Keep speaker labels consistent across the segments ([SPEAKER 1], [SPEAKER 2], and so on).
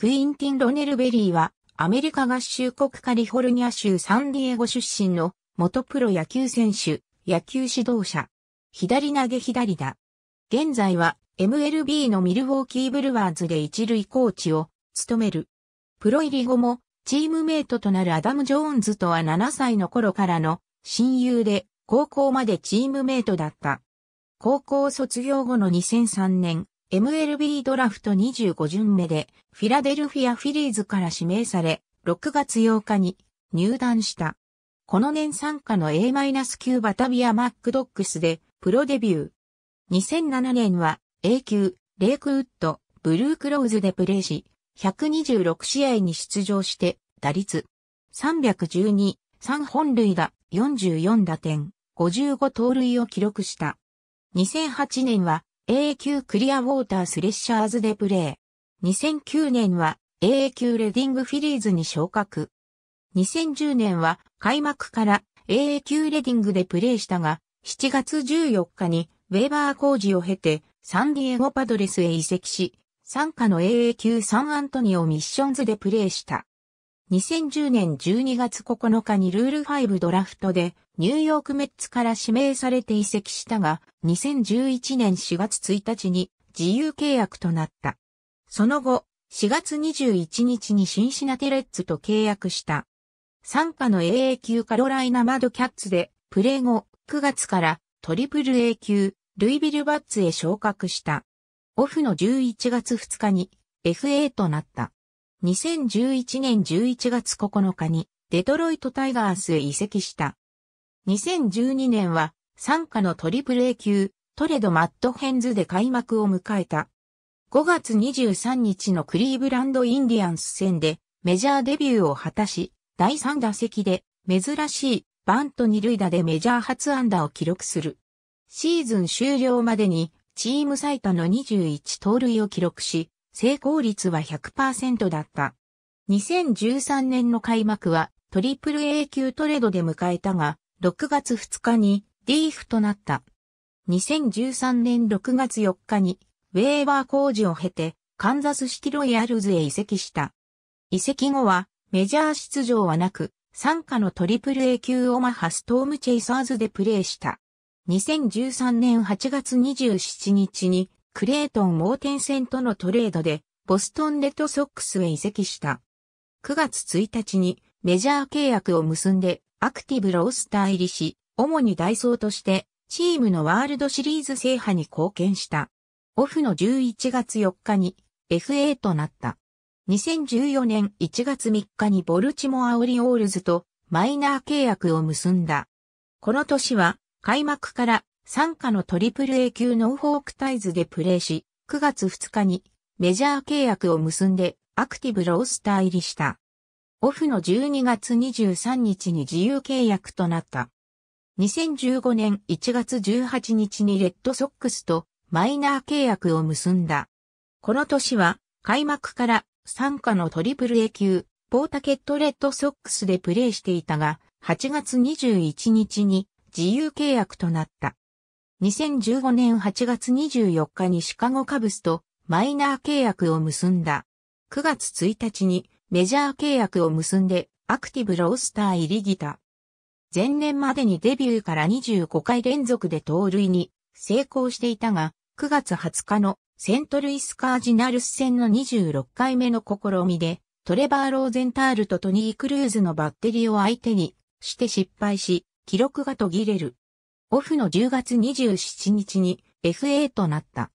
[SPEAKER 1] クインティン・ロネルベリーは、アメリカ合衆国カリフォルニア州サンディエゴ出身の元プロ野球選手、野球指導者。左投げ左打。現在は MLB のミルウォーキーブルワーズで一塁コーチを務める。プロ入り後もチームメイトとなるアダム・ジョーンズとは7歳の頃からの親友で高校までチームメイトだった。高校卒業後の2003年、MLB ドラフト25巡目でフィラデルフィアフィリーズから指名され、6月8日に入団した。この年参加の A-9 バタビア・マックドックスでプロデビュー。2007年は A 級、レイクウッド、ブルークローズでプレーし、126試合に出場して、打率312、3本塁打、44打点、55盗塁を記録した。2008年は AA 級クリアウォータースレッシャーズでプレー。2009年は AA 級レディングフィリーズに昇格。2010年は開幕から AA 級レディングでプレーしたが、7月14日にウェーバー工事を経てサンディエゴパドレスへ移籍し、参加の AA 級サンアントニオミッションズでプレーした。2010年12月9日にルール5ドラフトでニューヨークメッツから指名されて移籍したが、2011年4月1日に自由契約となった。その後、4月21日にシンシナテレッツと契約した。参加の AA 級カロライナマドキャッツでプレー後、9月からトリプル A 級ルイビルバッツへ昇格した。オフの11月2日に FA となった。2011年11月9日にデトロイトタイガースへ移籍した。2012年は参加のトリプル A 級トレドマットヘンズで開幕を迎えた。5月23日のクリーブランドインディアンス戦でメジャーデビューを果たし、第3打席で珍しいバント2塁打でメジャー初安打を記録する。シーズン終了までにチーム最多の21盗塁を記録し、成功率は100%だった。2013年の開幕はトリプル A 級トレードで迎えたが、6月2日にリーフとなった。2013年6月4日にウェーバー工事を経てカンザスシキロイヤルズへ移籍した。移籍後はメジャー出場はなく、参加のトリプル A 級オマハストームチェイサーズでプレーした。2013年8月27日にクレートン・モーテンセンとのトレードで、ボストンレッドソックスへ移籍した。9月1日にメジャー契約を結んでアクティブロースター入りし、主にダイソーとしてチームのワールドシリーズ制覇に貢献した。オフの11月4日に FA となった。2014年1月3日にボルチモアオリオールズとマイナー契約を結んだ。この年は開幕から参加の AAA 級ノーフォークタイズでプレーし、9月2日にメジャー契約を結んでアクティブロースター入りした。オフの12月23日に自由契約となった。2015年1月18日にレッドソックスとマイナー契約を結んだ。この年は開幕から参加の AAA 級ポータケットレッドソックスでプレーしていたが、8月21日に自由契約となった。2015年8月24日にシカゴカブスとマイナー契約を結んだ。9月1日にメジャー契約を結んでアクティブロースター入りギタ。ー。前年までにデビューから25回連続で盗塁に成功していたが、9月20日のセントルイスカージナルス戦の26回目の試みで、トレバー・ローゼンタールとトニー・クルーズのバッテリーを相手にして失敗し、記録が途切れる。オフの10月27日に FA となった。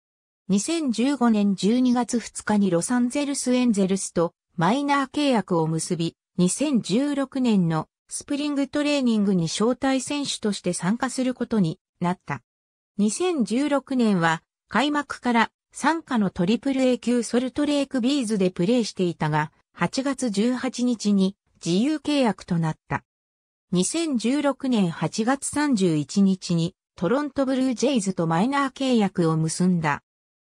[SPEAKER 1] 2015年12月2日にロサンゼルスエンゼルスとマイナー契約を結び、2016年のスプリングトレーニングに招待選手として参加することになった。2016年は開幕から参加のトリプル A 級ソルトレイクビーズでプレーしていたが、8月18日に自由契約となった。2016年8月31日にトロントブルージェイズとマイナー契約を結んだ。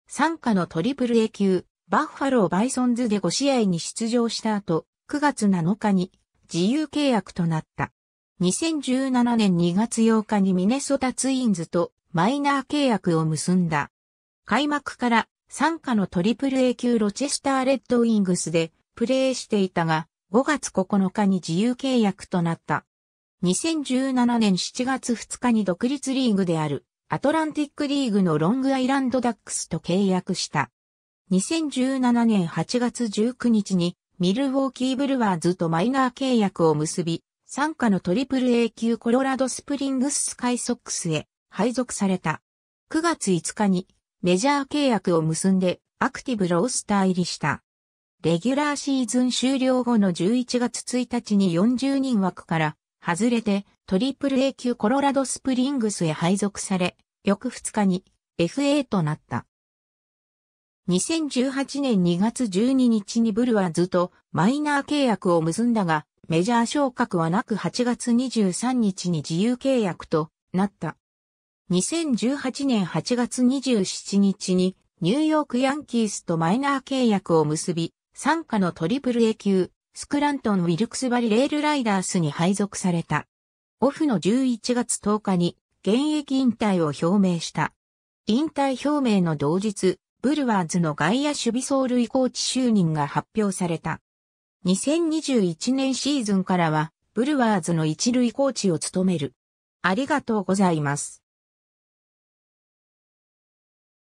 [SPEAKER 1] 参加のトリプル A 級、バッファロー・バイソンズで5試合に出場した後、9月7日に自由契約となった。2017年2月8日にミネソタツインズとマイナー契約を結んだ。開幕から参加のトリプル A 級ロチェスターレッドウィングスでプレーしていたが、5月9日に自由契約となった。2017年7月2日に独立リーグであるアトランティックリーグのロングアイランドダックスと契約した。2017年8月19日にミルウォーキーブルワーズとマイナー契約を結び、参加の AAA 級コロラドスプリングススカイソックスへ配属された。9月5日にメジャー契約を結んでアクティブロースター入りした。レギュラーシーズン終了後の11月1日に40人枠から外れて、トリプル A 級コロラドスプリングスへ配属され、翌2日に FA となった。2018年2月12日にブルワーズとマイナー契約を結んだが、メジャー昇格はなく8月23日に自由契約となった。2018年8月27日にニューヨークヤンキースとマイナー契約を結び、参加のトリプル A 級スクラントン・ウィルクスバリレールライダースに配属された。オフの11月10日に現役引退を表明した。引退表明の同日、ブルワーズの外野守備走塁コーチ就任が発表された。2021年シーズンからは、ブルワーズの一塁コーチを務める。ありがとうございます。